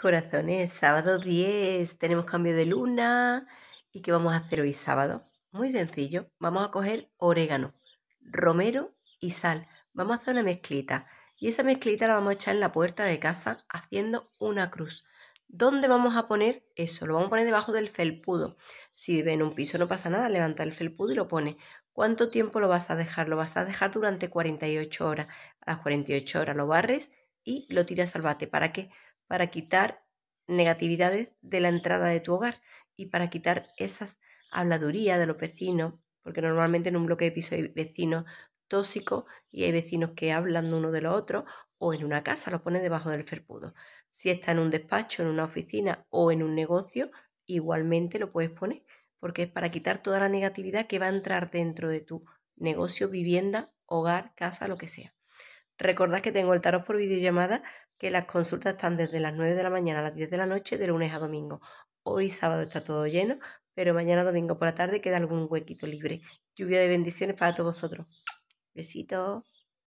Corazones, sábado 10, tenemos cambio de luna. ¿Y qué vamos a hacer hoy sábado? Muy sencillo, vamos a coger orégano, romero y sal. Vamos a hacer una mezclita y esa mezclita la vamos a echar en la puerta de casa haciendo una cruz. ¿Dónde vamos a poner eso? Lo vamos a poner debajo del felpudo. Si vive en un piso no pasa nada, levanta el felpudo y lo pone. ¿Cuánto tiempo lo vas a dejar? Lo vas a dejar durante 48 horas. A las 48 horas lo barres y lo tiras al bate. ¿Para qué? para quitar negatividades de la entrada de tu hogar y para quitar esas habladurías de los vecinos, porque normalmente en un bloque de piso hay vecinos tóxicos y hay vecinos que hablan de uno de los otros, o en una casa lo pones debajo del ferpudo Si está en un despacho, en una oficina o en un negocio, igualmente lo puedes poner, porque es para quitar toda la negatividad que va a entrar dentro de tu negocio, vivienda, hogar, casa, lo que sea. Recordad que tengo el tarot por videollamada que las consultas están desde las 9 de la mañana a las 10 de la noche, de lunes a domingo. Hoy sábado está todo lleno, pero mañana domingo por la tarde queda algún huequito libre. Lluvia de bendiciones para todos vosotros. Besitos.